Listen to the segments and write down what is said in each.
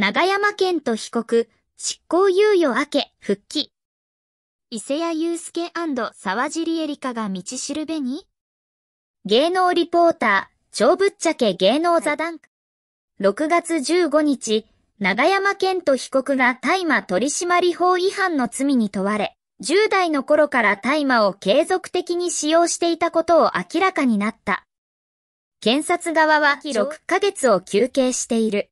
長山県と被告、執行猶予明け、復帰。伊勢谷祐介沢尻エリカが道しるべに芸能リポーター、超ぶっちゃけ芸能座談会。6月15日、長山県と被告が大麻取締法違反の罪に問われ、10代の頃から大麻を継続的に使用していたことを明らかになった。検察側は6ヶ月を求刑している。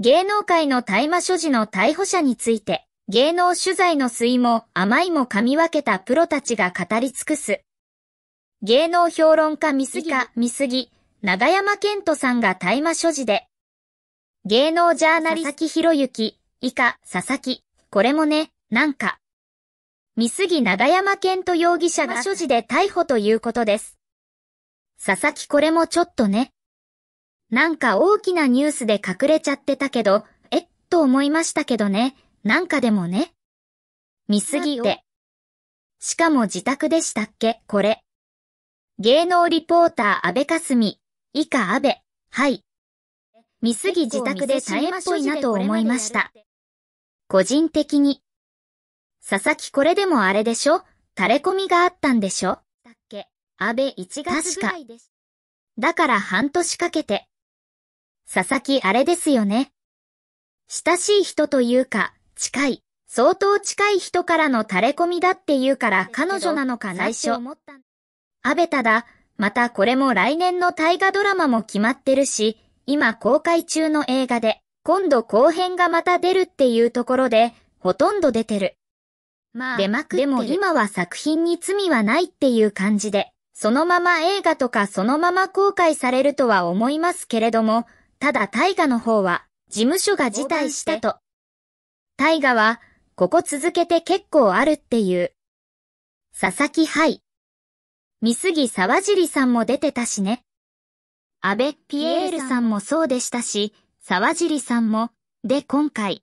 芸能界の大麻所持の逮捕者について、芸能取材の水も甘いも噛み分けたプロたちが語り尽くす。芸能評論家見すぎか、見すぎ、長山健人さんが大麻所持で、芸能ジャーナリスト佐々木之、以下、佐々木、これもね、なんか、見すぎ長山健人容疑者が所持で逮捕ということです。佐々木これもちょっとね。なんか大きなニュースで隠れちゃってたけど、えっと思いましたけどね、なんかでもね。見すぎて。しかも自宅でしたっけ、これ。芸能リポーター安倍かすみ、以下安倍、はい。見すぎ自宅で大変っぽいなと思いました。個人的に。佐々木これでもあれでしょ垂れ込みがあったんでしょだっけ安倍1月ぐらいです。だから半年かけて、佐々木あれですよね。親しい人というか、近い、相当近い人からの垂れ込みだっていうから彼女なのか内緒。安倍ただ、またこれも来年の大河ドラマも決まってるし、今公開中の映画で、今度後編がまた出るっていうところで、ほとんど出てる。まあ、出まくでも今は作品に罪はないっていう感じで、そのまま映画とかそのまま公開されるとは思いますけれども、ただ大河の方は事務所が辞退したと。大河は、ここ続けて結構あるっていう。佐々木杯。三杉沢尻さんも出てたしね。安倍ピエールさんもそうでしたし、沢尻さんも、で今回、